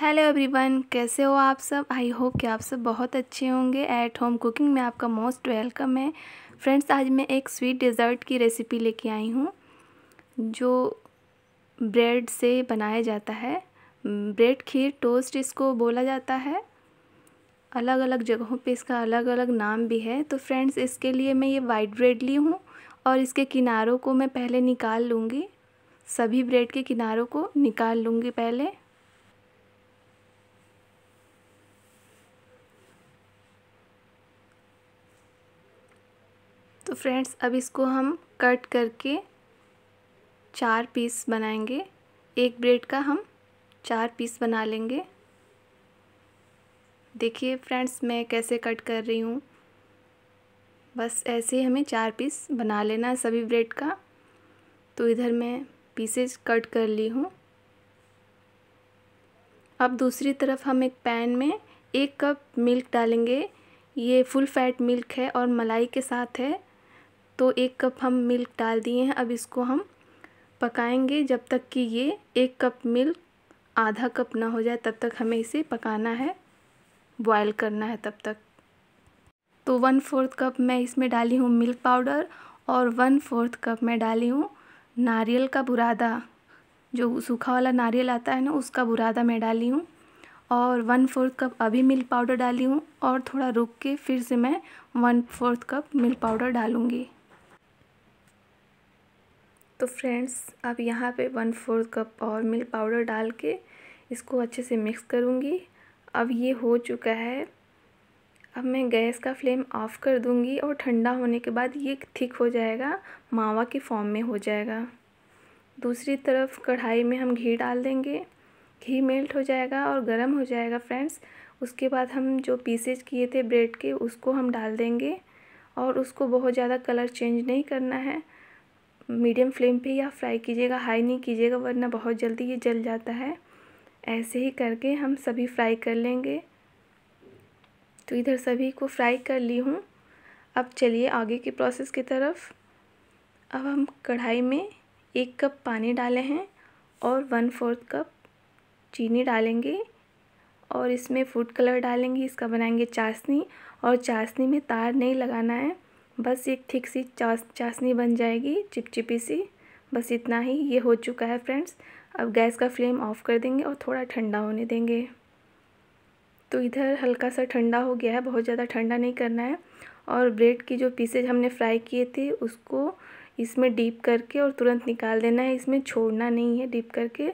hello everyone कैसे हो आप सब आई होप कि आप सब बहुत अच्छे होंगे एट होम कुकिंग में आपका मोस्ट वेलकम है फ्रेंड्स आज मैं एक स्वीट डिज़र्ट की रेसिपी लेके आई हूँ जो ब्रेड से बनाया जाता है ब्रेड खीर टोस्ट इसको बोला जाता है अलग अलग जगहों पे इसका अलग अलग नाम भी है तो फ्रेंड्स इसके लिए मैं ये वाइट ब्रेड ली हूँ और इसके किनारों को मैं पहले निकाल लूँगी सभी ब्रेड के किनारों को निकाल लूँगी पहले तो फ्रेंड्स अब इसको हम कट करके चार पीस बनाएंगे एक ब्रेड का हम चार पीस बना लेंगे देखिए फ्रेंड्स मैं कैसे कट कर रही हूँ बस ऐसे ही हमें चार पीस बना लेना है सभी ब्रेड का तो इधर मैं पीसेज कट कर ली हूँ अब दूसरी तरफ हम एक पैन में एक कप मिल्क डालेंगे ये फुल फैट मिल्क है और मलाई के साथ है तो एक कप हम मिल्क डाल दिए हैं अब इसको हम पकाएंगे जब तक कि ये एक कप मिल्क आधा कप ना हो जाए तब तक हमें इसे पकाना है बॉयल करना है तब तक तो वन फोर्थ कप मैं इसमें डाली हूँ मिल्क पाउडर और वन फोर्थ कप मैं डाली हूँ नारियल का बुरादा जो सूखा वाला नारियल आता है ना उसका बुरादा मैं डाली हूँ और वन फोर्थ कप अभी मिल्क पाउडर डाली हूँ और थोड़ा रुक के फिर से मैं one fourth cup milk powder डालूँगी तो फ्रेंड्स अब यहाँ पे वन फोर्थ कप और मिल्क पाउडर डाल के इसको अच्छे से मिक्स करूँगी अब ये हो चुका है अब मैं गैस का फ्लेम ऑफ़ कर दूँगी और ठंडा होने के बाद ये थिक हो जाएगा मावा के फॉर्म में हो जाएगा दूसरी तरफ कढ़ाई में हम घी डाल देंगे घी मेल्ट हो जाएगा और गर्म हो जाएगा फ्रेंड्स उसके बाद हम जो पीसेज किए थे ब्रेड के उसको हम डाल देंगे और उसको बहुत ज़्यादा कलर चेंज नहीं करना है मीडियम फ्लेम पे या फ्राई कीजिएगा हाई नहीं कीजिएगा वरना बहुत जल्दी ये जल जाता है ऐसे ही करके हम सभी फ्राई कर लेंगे तो इधर सभी को फ्राई कर ली हूँ अब चलिए आगे की प्रोसेस की तरफ अब हम कढ़ाई में एक कप पानी डाले हैं और वन फोर्थ कप चीनी डालेंगे और इसमें फूड कलर डालेंगे इसका बनाएंगे चाशनी और चाशनी में तार नहीं लगाना है बस एक ठीक सी चा चाशनी बन जाएगी चिपचिपी सी बस इतना ही ये हो चुका है फ्रेंड्स अब गैस का फ्लेम ऑफ कर देंगे और थोड़ा ठंडा होने देंगे तो इधर हल्का सा ठंडा हो गया है बहुत ज़्यादा ठंडा नहीं करना है और ब्रेड की जो पीसेज हमने फ्राई किए थे उसको इसमें डीप करके और तुरंत निकाल देना है इसमें छोड़ना नहीं है डीप करके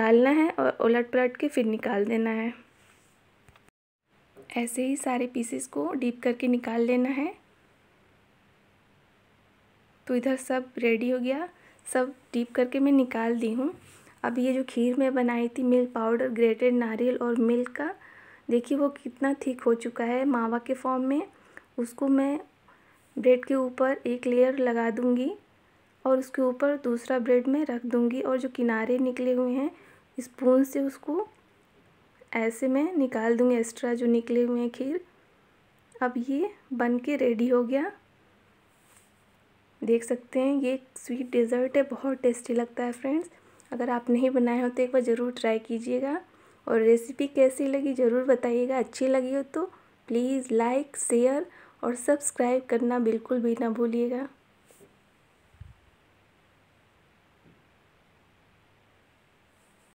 डालना है और उलट पलट के फिर निकाल देना है ऐसे ही सारे पीसेस को डीप करके निकाल लेना है तो इधर सब रेडी हो गया सब डीप करके मैं निकाल दी हूँ अब ये जो खीर मैं बनाई थी मिल्क पाउडर ग्रेटेड नारियल और मिल्क का देखिए वो कितना थिक हो चुका है मावा के फॉर्म में उसको मैं ब्रेड के ऊपर एक लेयर लगा दूँगी और उसके ऊपर दूसरा ब्रेड में रख दूँगी और जो किनारे निकले हुए हैं स्पून से उसको ऐसे मैं निकाल दूँगी एक्स्ट्रा जो निकले हुए हैं खीर अब ये बन के रेडी हो गया देख सकते हैं ये स्वीट डिज़र्ट है बहुत टेस्टी लगता है फ्रेंड्स अगर आप नहीं बनाए हो तो एक बार ज़रूर ट्राई कीजिएगा और रेसिपी कैसी लगी ज़रूर बताइएगा अच्छी लगी हो तो प्लीज़ लाइक शेयर और सब्सक्राइब करना बिल्कुल भी ना भूलिएगा